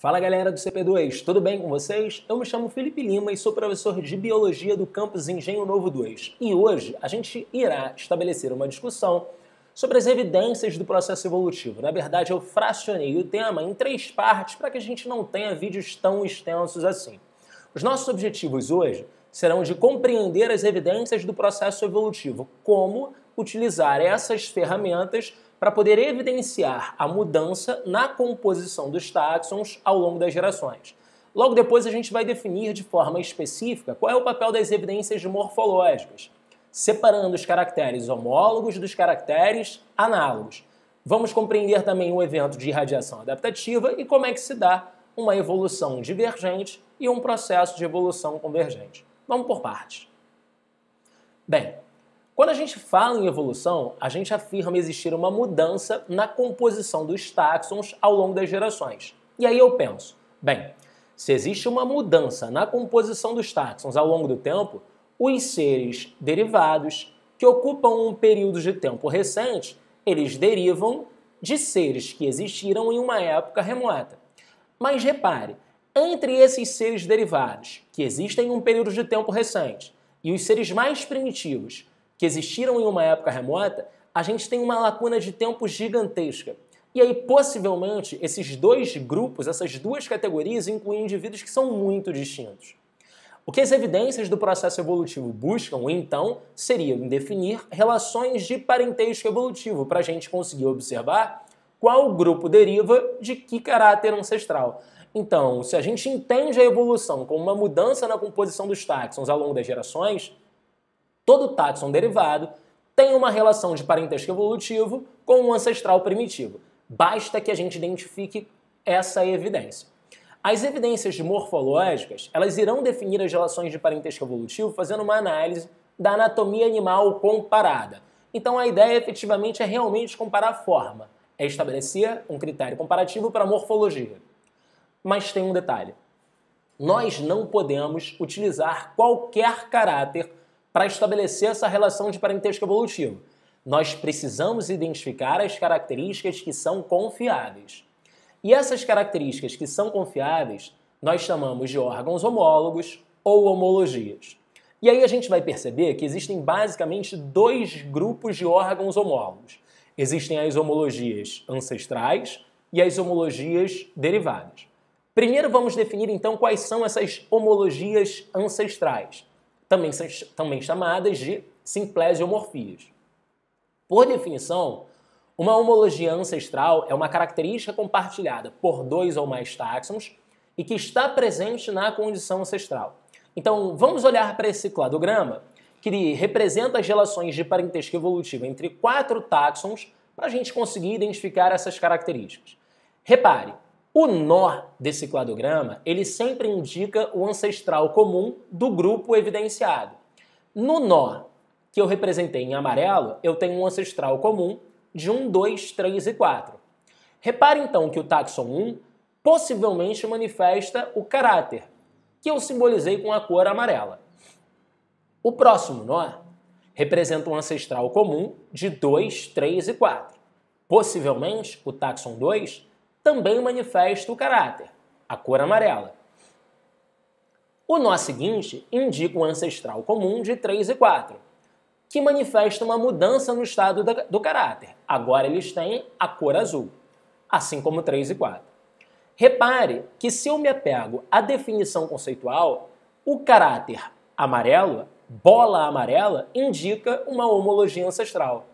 Fala galera do CP2, tudo bem com vocês? Eu me chamo Felipe Lima e sou professor de Biologia do campus Engenho Novo 2. E hoje a gente irá estabelecer uma discussão sobre as evidências do processo evolutivo. Na verdade, eu fracionei o tema em três partes para que a gente não tenha vídeos tão extensos assim. Os nossos objetivos hoje serão de compreender as evidências do processo evolutivo, como utilizar essas ferramentas para poder evidenciar a mudança na composição dos táxons ao longo das gerações. Logo depois, a gente vai definir de forma específica qual é o papel das evidências morfológicas, separando os caracteres homólogos dos caracteres análogos. Vamos compreender também o evento de irradiação adaptativa e como é que se dá uma evolução divergente e um processo de evolução convergente. Vamos por partes. Bem, quando a gente fala em evolução, a gente afirma existir uma mudança na composição dos táxons ao longo das gerações. E aí eu penso, bem, se existe uma mudança na composição dos táxons ao longo do tempo, os seres derivados que ocupam um período de tempo recente, eles derivam de seres que existiram em uma época remota. Mas repare, entre esses seres derivados que existem em um período de tempo recente e os seres mais primitivos que existiram em uma época remota, a gente tem uma lacuna de tempo gigantesca. E aí, possivelmente, esses dois grupos, essas duas categorias, incluem indivíduos que são muito distintos. O que as evidências do processo evolutivo buscam, então, seria definir relações de parentesco evolutivo para a gente conseguir observar qual grupo deriva de que caráter ancestral. Então, se a gente entende a evolução como uma mudança na composição dos táxons ao longo das gerações, Todo táxon é derivado tem uma relação de parentesco evolutivo com um ancestral primitivo. Basta que a gente identifique essa evidência. As evidências morfológicas, elas irão definir as relações de parentesco evolutivo fazendo uma análise da anatomia animal comparada. Então a ideia efetivamente é realmente comparar a forma, é estabelecer um critério comparativo para a morfologia. Mas tem um detalhe. Nós não podemos utilizar qualquer caráter para estabelecer essa relação de parentesco evolutivo. Nós precisamos identificar as características que são confiáveis. E essas características que são confiáveis, nós chamamos de órgãos homólogos ou homologias. E aí a gente vai perceber que existem basicamente dois grupos de órgãos homólogos. Existem as homologias ancestrais e as homologias derivadas. Primeiro vamos definir então quais são essas homologias ancestrais também, são, também chamadas de simplesiomorfias. Por definição, uma homologia ancestral é uma característica compartilhada por dois ou mais táxons e que está presente na condição ancestral. Então, vamos olhar para esse cladograma, que representa as relações de parentesco evolutivo entre quatro táxons para a gente conseguir identificar essas características. Repare, o nó desse cladograma ele sempre indica o ancestral comum do grupo evidenciado. No nó que eu representei em amarelo, eu tenho um ancestral comum de 1, 2, 3 e 4. Repare então que o taxon 1 possivelmente manifesta o caráter, que eu simbolizei com a cor amarela. O próximo nó representa um ancestral comum de 2, 3 e 4. Possivelmente, o taxon 2 também manifesta o caráter, a cor amarela. O nó seguinte indica o ancestral comum de 3 e 4, que manifesta uma mudança no estado do caráter. Agora eles têm a cor azul, assim como 3 e 4. Repare que se eu me apego à definição conceitual, o caráter amarelo, bola amarela, indica uma homologia ancestral,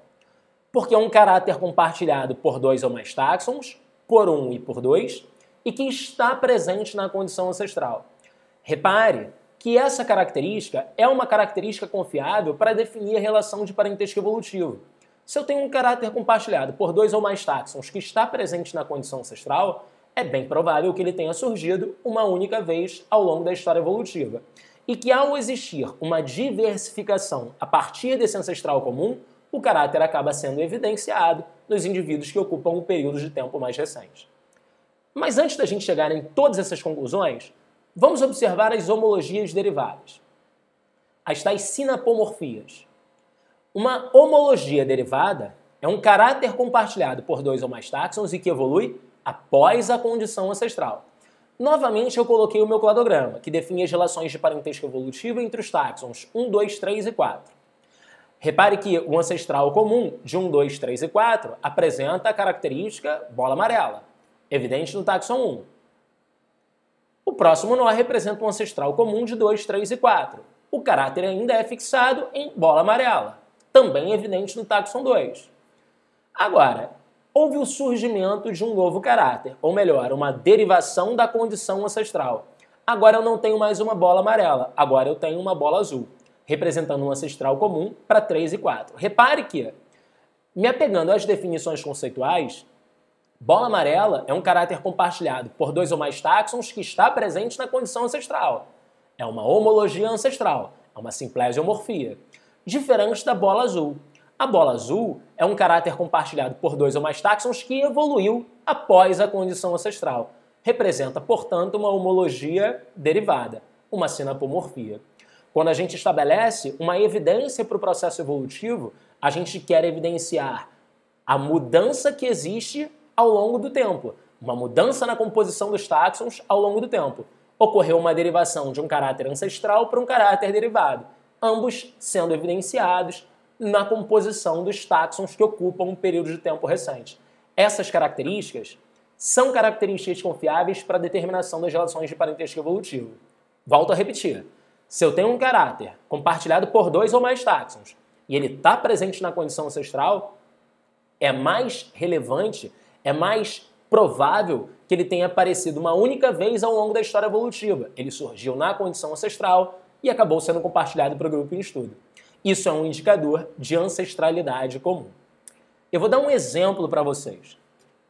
porque é um caráter compartilhado por dois ou mais táxons por um e por dois e que está presente na condição ancestral. Repare que essa característica é uma característica confiável para definir a relação de parentesco evolutivo. Se eu tenho um caráter compartilhado por dois ou mais táxons que está presente na condição ancestral, é bem provável que ele tenha surgido uma única vez ao longo da história evolutiva. E que ao existir uma diversificação a partir desse ancestral comum, o caráter acaba sendo evidenciado nos indivíduos que ocupam o um período de tempo mais recente. Mas antes da gente chegar em todas essas conclusões, vamos observar as homologias derivadas, as tais sinapomorfias. Uma homologia derivada é um caráter compartilhado por dois ou mais táxons e que evolui após a condição ancestral. Novamente, eu coloquei o meu cladograma, que define as relações de parentesco evolutivo entre os táxons 1, 2, 3 e 4. Repare que o ancestral comum de 1, 2, 3 e 4 apresenta a característica bola amarela, evidente no taxon 1. O próximo nó representa o ancestral comum de 2, 3 e 4. O caráter ainda é fixado em bola amarela, também evidente no taxon 2. Agora, houve o surgimento de um novo caráter, ou melhor, uma derivação da condição ancestral. Agora eu não tenho mais uma bola amarela, agora eu tenho uma bola azul representando um ancestral comum, para 3 e 4. Repare que, me apegando às definições conceituais, bola amarela é um caráter compartilhado por dois ou mais táxons que está presente na condição ancestral. É uma homologia ancestral, é uma simplesiomorfia. Diferente da bola azul. A bola azul é um caráter compartilhado por dois ou mais táxons que evoluiu após a condição ancestral. Representa, portanto, uma homologia derivada, uma sinapomorfia. Quando a gente estabelece uma evidência para o processo evolutivo, a gente quer evidenciar a mudança que existe ao longo do tempo, uma mudança na composição dos táxons ao longo do tempo. Ocorreu uma derivação de um caráter ancestral para um caráter derivado, ambos sendo evidenciados na composição dos táxons que ocupam um período de tempo recente. Essas características são características confiáveis para a determinação das relações de parentesco evolutivo. Volto a repetir. Se eu tenho um caráter compartilhado por dois ou mais táxons e ele está presente na condição ancestral, é mais relevante, é mais provável que ele tenha aparecido uma única vez ao longo da história evolutiva. Ele surgiu na condição ancestral e acabou sendo compartilhado para o grupo em estudo. Isso é um indicador de ancestralidade comum. Eu vou dar um exemplo para vocês.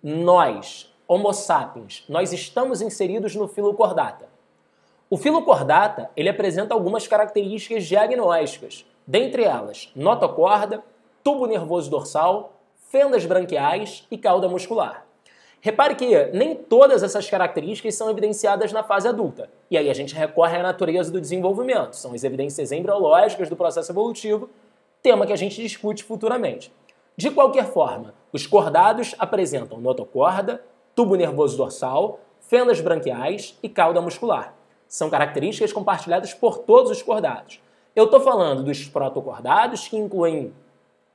Nós, Homo sapiens, nós estamos inseridos no filo cordata. O filocordata ele apresenta algumas características diagnósticas, dentre elas notocorda, tubo nervoso dorsal, fendas branquiais e cauda muscular. Repare que nem todas essas características são evidenciadas na fase adulta. E aí a gente recorre à natureza do desenvolvimento, são as evidências embriológicas do processo evolutivo, tema que a gente discute futuramente. De qualquer forma, os cordados apresentam notocorda, tubo nervoso dorsal, fendas branquiais e cauda muscular. São características compartilhadas por todos os cordados. Eu estou falando dos protocordados, que incluem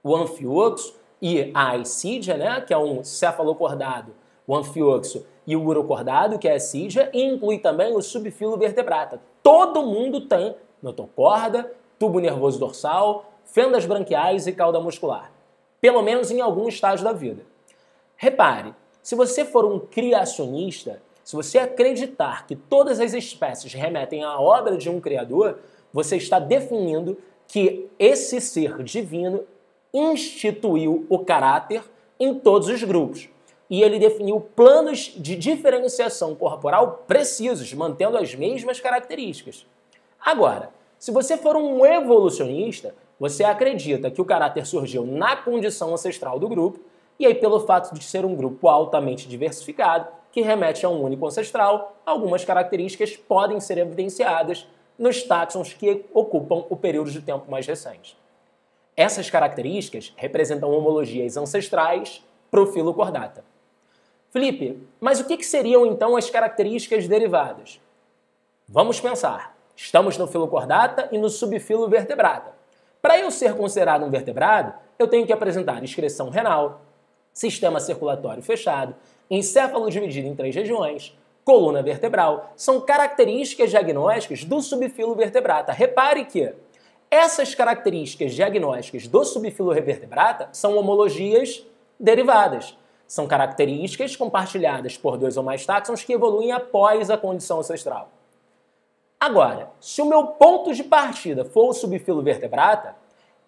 o anfioxo e a aicídia, né, que é um cefalocordado, o anfioxo, e o urocordado, que é a aicídia, e inclui também o subfilo vertebrata. Todo mundo tem notocorda, tubo nervoso dorsal, fendas branquiais e cauda muscular, pelo menos em algum estágio da vida. Repare, se você for um criacionista, se você acreditar que todas as espécies remetem à obra de um Criador, você está definindo que esse ser divino instituiu o caráter em todos os grupos. E ele definiu planos de diferenciação corporal precisos, mantendo as mesmas características. Agora, se você for um evolucionista, você acredita que o caráter surgiu na condição ancestral do grupo, e aí, pelo fato de ser um grupo altamente diversificado, que remete a um único ancestral, algumas características podem ser evidenciadas nos táxons que ocupam o período de tempo mais recente. Essas características representam homologias ancestrais para o filo cordata. Felipe, mas o que, que seriam então as características derivadas? Vamos pensar. Estamos no filo cordata e no subfilo vertebrata. Para eu ser considerado um vertebrado, eu tenho que apresentar excreção renal, sistema circulatório fechado, encéfalo dividido em três regiões, coluna vertebral, são características diagnósticas do subfilo vertebrata. Repare que essas características diagnósticas do subfilo vertebrata são homologias derivadas. São características compartilhadas por dois ou mais táxons que evoluem após a condição ancestral. Agora, se o meu ponto de partida for o subfilo vertebrata,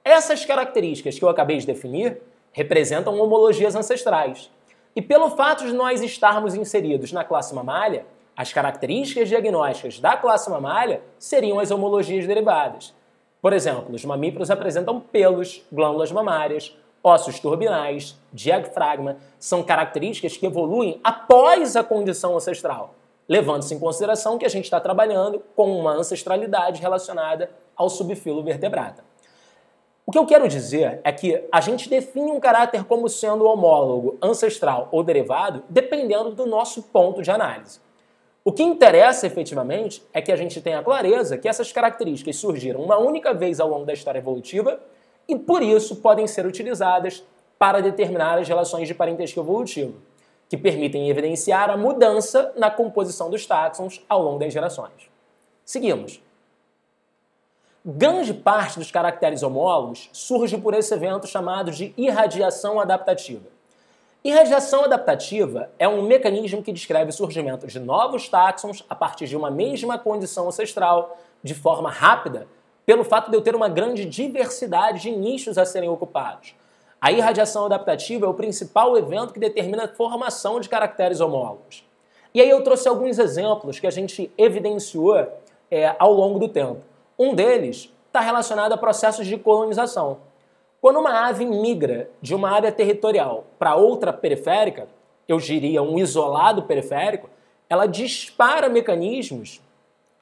essas características que eu acabei de definir representam homologias ancestrais. E pelo fato de nós estarmos inseridos na classe mamália, as características diagnósticas da classe mamália seriam as homologias derivadas. Por exemplo, os mamíferos apresentam pelos, glândulas mamárias, ossos turbinais, diafragma, são características que evoluem após a condição ancestral, levando-se em consideração que a gente está trabalhando com uma ancestralidade relacionada ao subfilo vertebrata. O que eu quero dizer é que a gente define um caráter como sendo homólogo, ancestral ou derivado, dependendo do nosso ponto de análise. O que interessa efetivamente é que a gente tenha clareza que essas características surgiram uma única vez ao longo da história evolutiva e por isso podem ser utilizadas para determinar as relações de parentesco evolutivo, que permitem evidenciar a mudança na composição dos táxons ao longo das gerações. Seguimos. Grande parte dos caracteres homólogos surge por esse evento chamado de irradiação adaptativa. Irradiação adaptativa é um mecanismo que descreve o surgimento de novos táxons a partir de uma mesma condição ancestral, de forma rápida, pelo fato de eu ter uma grande diversidade de nichos a serem ocupados. A irradiação adaptativa é o principal evento que determina a formação de caracteres homólogos. E aí eu trouxe alguns exemplos que a gente evidenciou é, ao longo do tempo. Um deles está relacionado a processos de colonização. Quando uma ave migra de uma área territorial para outra periférica, eu diria um isolado periférico, ela dispara mecanismos.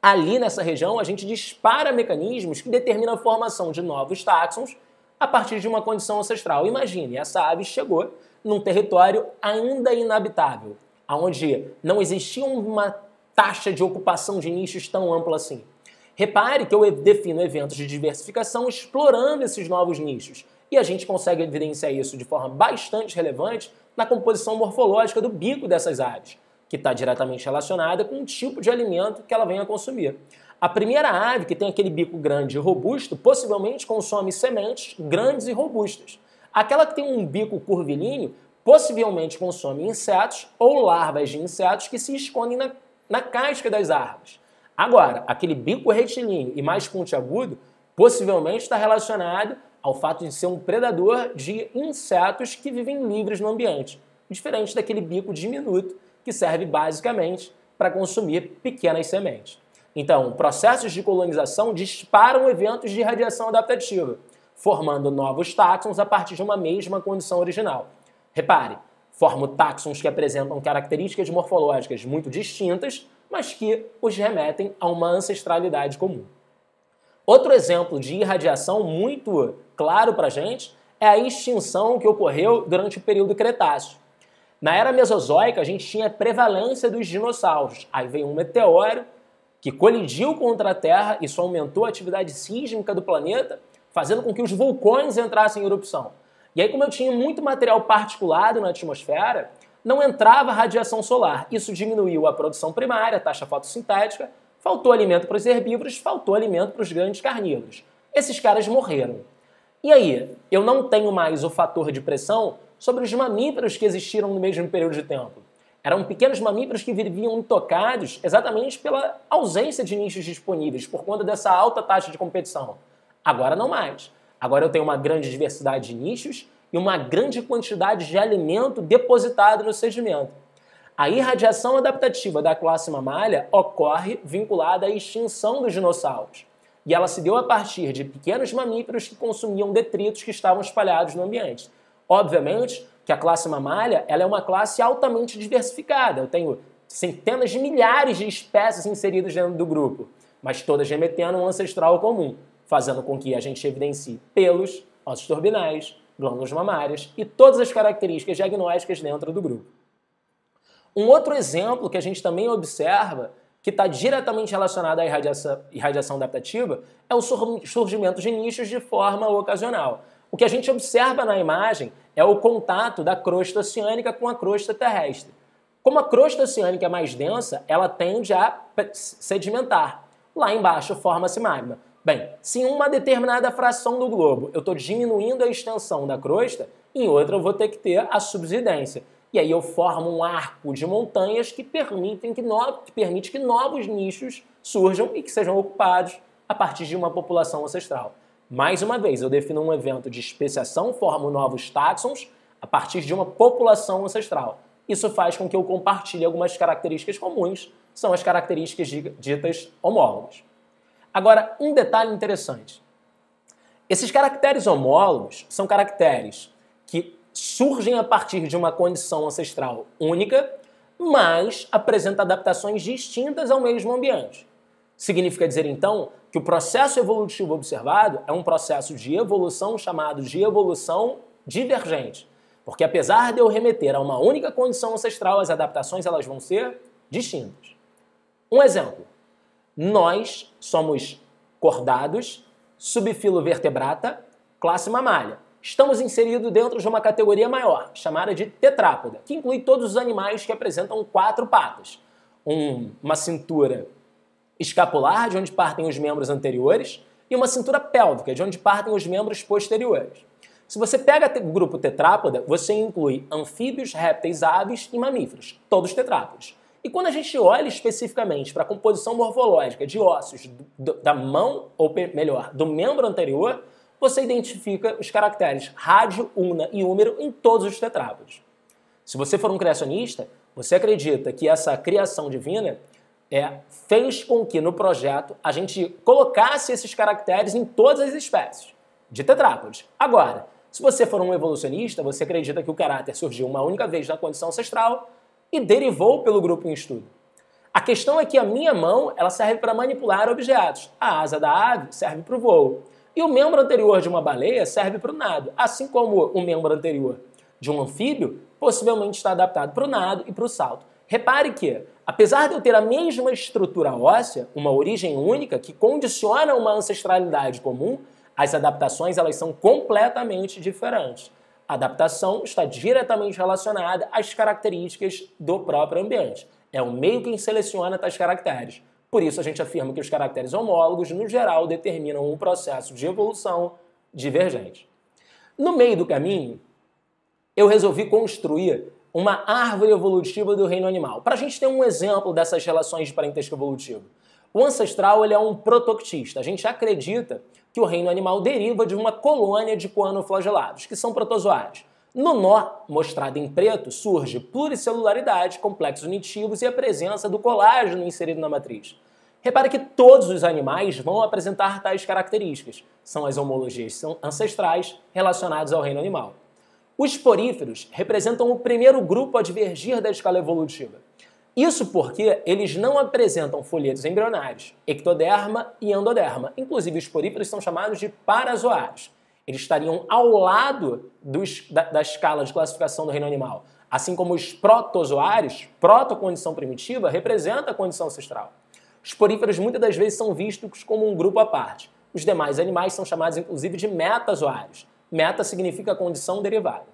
Ali nessa região, a gente dispara mecanismos que determinam a formação de novos táxons a partir de uma condição ancestral. Imagine, essa ave chegou num território ainda inabitável, onde não existia uma taxa de ocupação de nichos tão ampla assim. Repare que eu defino eventos de diversificação explorando esses novos nichos. E a gente consegue evidenciar isso de forma bastante relevante na composição morfológica do bico dessas aves, que está diretamente relacionada com o tipo de alimento que ela vem a consumir. A primeira ave que tem aquele bico grande e robusto possivelmente consome sementes grandes e robustas. Aquela que tem um bico curvilíneo possivelmente consome insetos ou larvas de insetos que se escondem na, na casca das árvores. Agora, aquele bico retilíneo e mais pontiagudo possivelmente está relacionado ao fato de ser um predador de insetos que vivem livres no ambiente, diferente daquele bico diminuto que serve basicamente para consumir pequenas sementes. Então, processos de colonização disparam eventos de radiação adaptativa, formando novos táxons a partir de uma mesma condição original. Repare, Formam táxons que apresentam características morfológicas muito distintas, mas que os remetem a uma ancestralidade comum. Outro exemplo de irradiação muito claro para a gente é a extinção que ocorreu durante o período Cretáceo. Na era Mesozoica, a gente tinha a prevalência dos dinossauros. Aí veio um meteoro que colidiu contra a Terra, isso aumentou a atividade sísmica do planeta, fazendo com que os vulcões entrassem em erupção. E aí, como eu tinha muito material particulado na atmosfera, não entrava radiação solar. Isso diminuiu a produção primária, a taxa fotossintética, faltou alimento para os herbívoros, faltou alimento para os grandes carnívoros. Esses caras morreram. E aí, eu não tenho mais o fator de pressão sobre os mamíferos que existiram no mesmo período de tempo. Eram pequenos mamíferos que viviam intocados exatamente pela ausência de nichos disponíveis, por conta dessa alta taxa de competição. Agora não mais. Agora eu tenho uma grande diversidade de nichos e uma grande quantidade de alimento depositado no sedimento. A irradiação adaptativa da classe mamalha ocorre vinculada à extinção dos dinossauros, e ela se deu a partir de pequenos mamíferos que consumiam detritos que estavam espalhados no ambiente. Obviamente que a classe mamalha ela é uma classe altamente diversificada. Eu tenho centenas de milhares de espécies inseridas dentro do grupo, mas todas remetendo a um ancestral comum fazendo com que a gente evidencie pelos, ossos turbinais, glândulas mamárias e todas as características diagnósticas dentro do grupo. Um outro exemplo que a gente também observa, que está diretamente relacionado à irradiação, irradiação adaptativa, é o surgimento de nichos de forma ocasional. O que a gente observa na imagem é o contato da crosta oceânica com a crosta terrestre. Como a crosta oceânica é mais densa, ela tende a sedimentar. Lá embaixo forma-se magma. Bem, se em uma determinada fração do globo eu estou diminuindo a extensão da crosta, em outra eu vou ter que ter a subsidência. E aí eu formo um arco de montanhas que, permitem que, no... que permite que novos nichos surjam e que sejam ocupados a partir de uma população ancestral. Mais uma vez, eu defino um evento de especiação, formo novos táxons a partir de uma população ancestral. Isso faz com que eu compartilhe algumas características comuns, são as características ditas homólogas. Agora, um detalhe interessante. Esses caracteres homólogos são caracteres que surgem a partir de uma condição ancestral única, mas apresenta adaptações distintas ao mesmo ambiente. Significa dizer, então, que o processo evolutivo observado é um processo de evolução chamado de evolução divergente. Porque apesar de eu remeter a uma única condição ancestral, as adaptações elas vão ser distintas. Um exemplo. Nós somos cordados, subfilo vertebrata, classe mamalha. Estamos inseridos dentro de uma categoria maior, chamada de tetrápoda, que inclui todos os animais que apresentam quatro patas. Um, uma cintura escapular, de onde partem os membros anteriores, e uma cintura pélvica, de onde partem os membros posteriores. Se você pega o grupo tetrápoda, você inclui anfíbios, répteis, aves e mamíferos, todos tetrápodes. E quando a gente olha especificamente para a composição morfológica de ossos da mão, ou melhor, do membro anterior, você identifica os caracteres rádio, una e húmero em todos os tetrápodes. Se você for um criacionista, você acredita que essa criação divina é, fez com que no projeto a gente colocasse esses caracteres em todas as espécies de tetrápodes. Agora, se você for um evolucionista, você acredita que o caráter surgiu uma única vez na condição ancestral, e derivou pelo grupo em estudo. A questão é que a minha mão ela serve para manipular objetos. A asa da ave serve para o voo. E o membro anterior de uma baleia serve para o nado, assim como o membro anterior de um anfíbio possivelmente está adaptado para o nado e para o salto. Repare que, apesar de eu ter a mesma estrutura óssea, uma origem única que condiciona uma ancestralidade comum, as adaptações elas são completamente diferentes. A adaptação está diretamente relacionada às características do próprio ambiente. É o meio quem seleciona tais caracteres. Por isso, a gente afirma que os caracteres homólogos, no geral, determinam um processo de evolução divergente. No meio do caminho, eu resolvi construir uma árvore evolutiva do reino animal, para a gente ter um exemplo dessas relações de parentesco evolutivo. O ancestral ele é um protoctista. A gente acredita que o reino animal deriva de uma colônia de coanoflagelados, que são protozoários. No nó, mostrado em preto, surge pluricelularidade, complexos unitivos e a presença do colágeno inserido na matriz. Repare que todos os animais vão apresentar tais características. São as homologias ancestrais relacionadas ao reino animal. Os poríferos representam o primeiro grupo a divergir da escala evolutiva. Isso porque eles não apresentam folhetos embrionários, ectoderma e endoderma. Inclusive, os poríferos são chamados de parazoários. Eles estariam ao lado dos, da, da, escala de classificação do reino animal. Assim como os protozoários, proto-condição primitiva, representa a condição ancestral. Os poríferos muitas das vezes são vistos como um grupo à parte. Os demais animais são chamados, inclusive, de metazoários. Meta significa condição derivada.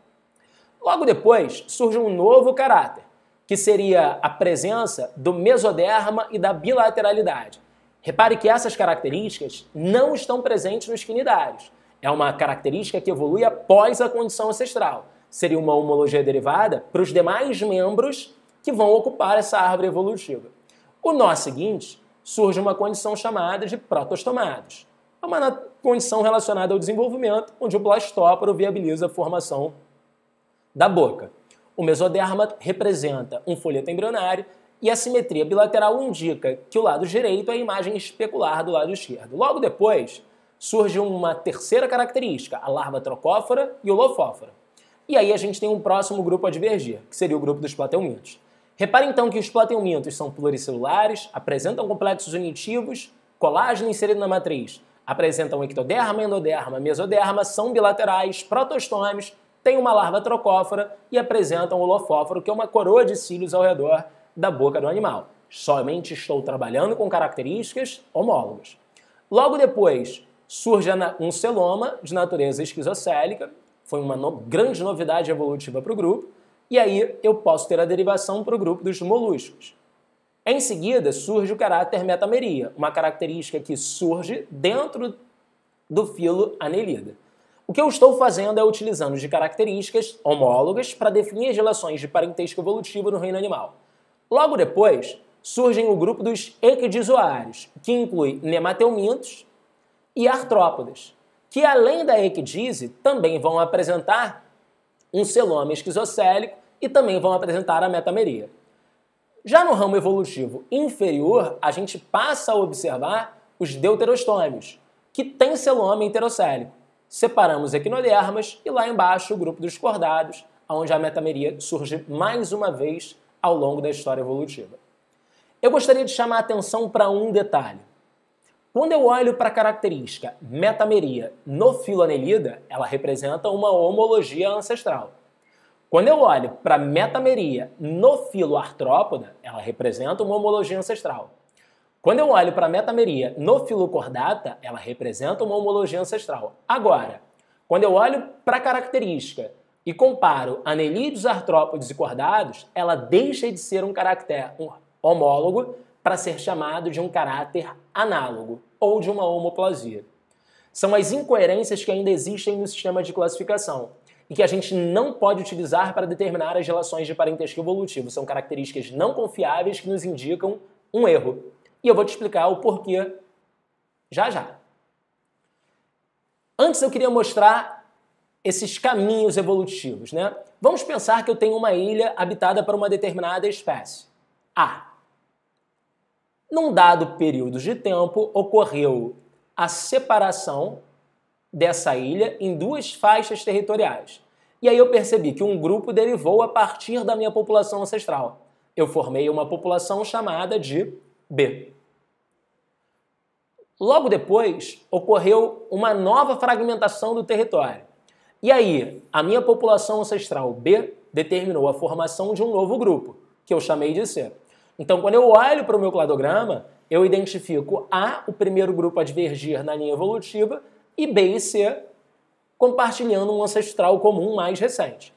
Logo depois, surge um novo caráter que seria a presença do mesoderma e da bilateralidade. Repare que essas características não estão presentes nos quinidários. É uma característica que evolui após a condição ancestral. Seria uma homologia derivada para os demais membros que vão ocupar essa árvore evolutiva. O nó seguinte surge uma condição chamada de protostomados. É uma condição relacionada ao desenvolvimento, onde o blastóporo viabiliza a formação da boca. O mesoderma representa um folheto embrionário e a simetria bilateral indica que o lado direito é a imagem especular do lado esquerdo. Logo depois, surge uma terceira característica, a larva trocófora e o lofófora. E aí a gente tem um próximo grupo a divergir, que seria o grupo dos plateumintos. Repare então que os plateumintos são pluricelulares, apresentam complexos unitivos, colágeno inserido na matriz, apresentam ectoderma, endoderma, mesoderma, são bilaterais, protostomes, tem uma larva trocófora e apresentam o lofóforo, que é uma coroa de cílios ao redor da boca do animal. Somente estou trabalhando com características homólogas. Logo depois, surge um celoma de natureza esquizocélica, foi uma no grande novidade evolutiva para o grupo, e aí eu posso ter a derivação para o grupo dos moluscos. Em seguida, surge o caráter metameria, uma característica que surge dentro do filo anelida. O que eu estou fazendo é utilizando de características homólogas para definir as relações de parentesco evolutivo no reino animal. Logo depois, surgem o grupo dos equidizoários, que inclui nemateumintos e artrópodes, que além da equidise também vão apresentar um celoma esquizocélico e também vão apresentar a metameria. Já no ramo evolutivo inferior, a gente passa a observar os deuterostômios, que têm celoma enterocélico separamos equinodermas e lá embaixo o grupo dos cordados, onde a metameria surge mais uma vez ao longo da história evolutiva. Eu gostaria de chamar a atenção para um detalhe. Quando eu olho para a característica metameria no filo anelida, ela representa uma homologia ancestral. Quando eu olho para metameria no filo artrópoda, ela representa uma homologia ancestral. Quando eu olho para a metameria no filocordata, ela representa uma homologia ancestral. Agora, quando eu olho para a característica e comparo anelídeos, artrópodes e cordados, ela deixa de ser um caráter homólogo para ser chamado de um caráter análogo ou de uma homoplasia. São as incoerências que ainda existem no sistema de classificação e que a gente não pode utilizar para determinar as relações de parentesco evolutivo. São características não confiáveis que nos indicam um erro. E eu vou te explicar o porquê já já. Antes eu queria mostrar esses caminhos evolutivos, né? Vamos pensar que eu tenho uma ilha habitada por uma determinada espécie. A. Num dado período de tempo ocorreu a separação dessa ilha em duas faixas territoriais. E aí eu percebi que um grupo derivou a partir da minha população ancestral. Eu formei uma população chamada de B. Logo depois, ocorreu uma nova fragmentação do território. E aí, a minha população ancestral B determinou a formação de um novo grupo, que eu chamei de C. Então, quando eu olho para o meu cladograma, eu identifico A, o primeiro grupo a divergir na linha evolutiva, e B e C compartilhando um ancestral comum mais recente.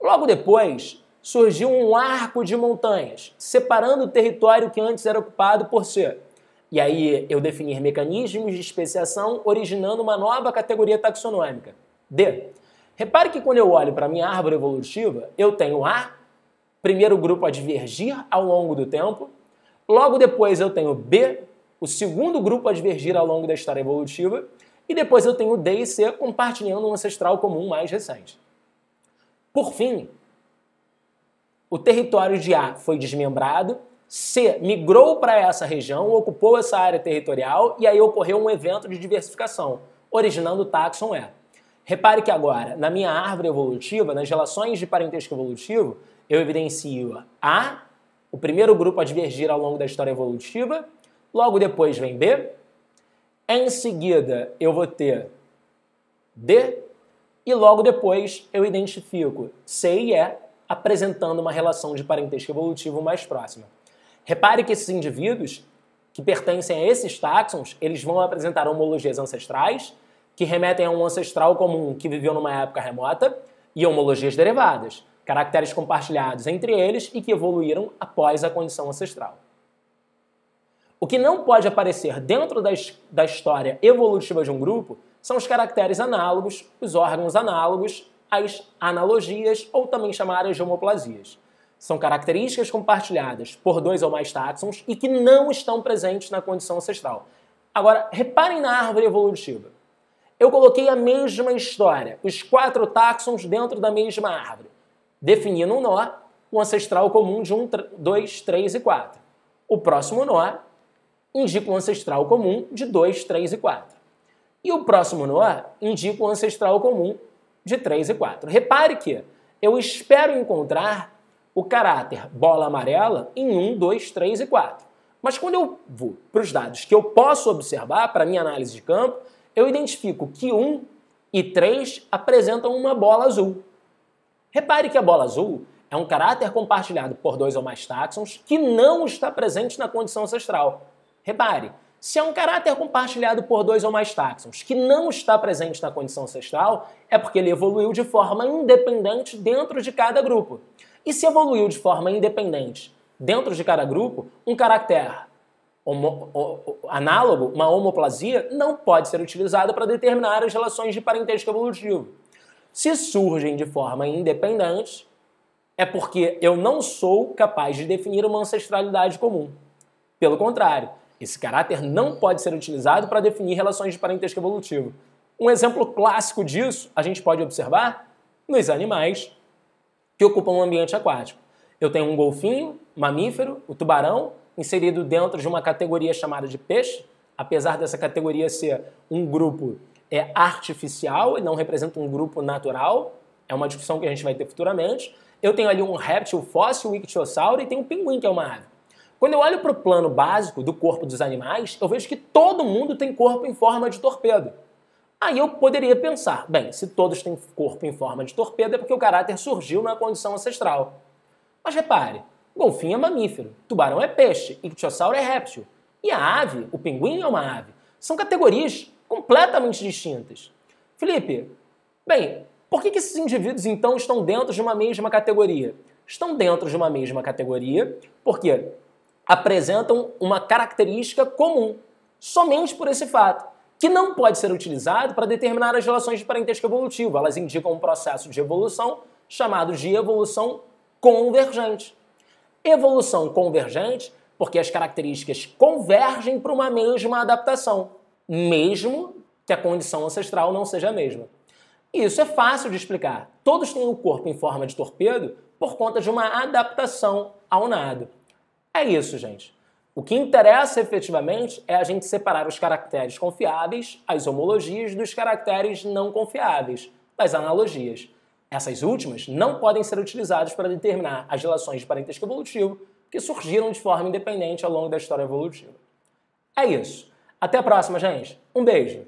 Logo depois, surgiu um arco de montanhas, separando o território que antes era ocupado por C e aí eu definir mecanismos de especiação originando uma nova categoria taxonômica. D. Repare que quando eu olho para a minha árvore evolutiva, eu tenho A, primeiro grupo a divergir ao longo do tempo, logo depois eu tenho B, o segundo grupo a divergir ao longo da história evolutiva, e depois eu tenho D e C compartilhando um ancestral comum mais recente. Por fim, o território de A foi desmembrado, C. Migrou para essa região, ocupou essa área territorial e aí ocorreu um evento de diversificação, originando o taxon E. Repare que agora, na minha árvore evolutiva, nas relações de parentesco evolutivo, eu evidencio A, o primeiro grupo a divergir ao longo da história evolutiva, logo depois vem B, em seguida eu vou ter D, e logo depois eu identifico C e E, apresentando uma relação de parentesco evolutivo mais próxima. Repare que esses indivíduos que pertencem a esses táxons, eles vão apresentar homologias ancestrais, que remetem a um ancestral comum que viveu numa época remota, e homologias derivadas, caracteres compartilhados entre eles e que evoluíram após a condição ancestral. O que não pode aparecer dentro da, da história evolutiva de um grupo são os caracteres análogos, os órgãos análogos, as analogias ou também chamadas de homoplasias. São características compartilhadas por dois ou mais táxons e que não estão presentes na condição ancestral. Agora, reparem na árvore evolutiva. Eu coloquei a mesma história, os quatro táxons dentro da mesma árvore, definindo um nó, o ancestral comum de 1, 2, 3 e 4. O próximo nó indica o um ancestral comum de 2, 3 e 4. E o próximo nó indica o um ancestral comum de 3 e 4. Repare que eu espero encontrar o caráter bola amarela em 1, 2, 3 e 4. Mas quando eu vou para os dados que eu posso observar para minha análise de campo, eu identifico que 1 e 3 apresentam uma bola azul. Repare que a bola azul é um caráter compartilhado por dois ou mais táxons que não está presente na condição ancestral. Repare, se é um caráter compartilhado por dois ou mais táxons que não está presente na condição ancestral, é porque ele evoluiu de forma independente dentro de cada grupo e se evoluiu de forma independente, dentro de cada grupo, um caráter homo, análogo, uma homoplasia, não pode ser utilizada para determinar as relações de parentesco evolutivo. Se surgem de forma independente, é porque eu não sou capaz de definir uma ancestralidade comum. Pelo contrário, esse caráter não pode ser utilizado para definir relações de parentesco evolutivo. Um exemplo clássico disso a gente pode observar nos animais que ocupam um ambiente aquático. Eu tenho um golfinho, mamífero, o tubarão, inserido dentro de uma categoria chamada de peixe, apesar dessa categoria ser um grupo é artificial e não representa um grupo natural, é uma discussão que a gente vai ter futuramente. Eu tenho ali um réptil fóssil, um ictiosauro, e tenho um pinguim, que é uma ave. Quando eu olho para o plano básico do corpo dos animais, eu vejo que todo mundo tem corpo em forma de torpedo. Aí eu poderia pensar, bem, se todos têm corpo em forma de torpedo é porque o caráter surgiu na condição ancestral. Mas repare, golfinho é mamífero, tubarão é peixe, ictiossauro é réptil. E a ave, o pinguim é uma ave. São categorias completamente distintas. Felipe, bem, por que, que esses indivíduos então estão dentro de uma mesma categoria? Estão dentro de uma mesma categoria porque apresentam uma característica comum, somente por esse fato que não pode ser utilizado para determinar as relações de parentesco evolutivo. Elas indicam um processo de evolução chamado de evolução convergente. Evolução convergente porque as características convergem para uma mesma adaptação, mesmo que a condição ancestral não seja a mesma. Isso é fácil de explicar. Todos têm o corpo em forma de torpedo por conta de uma adaptação ao nado. É isso, gente. O que interessa efetivamente é a gente separar os caracteres confiáveis, as homologias, dos caracteres não confiáveis, das analogias. Essas últimas não podem ser utilizadas para determinar as relações de parentesco evolutivo que surgiram de forma independente ao longo da história evolutiva. É isso. Até a próxima, gente. Um beijo!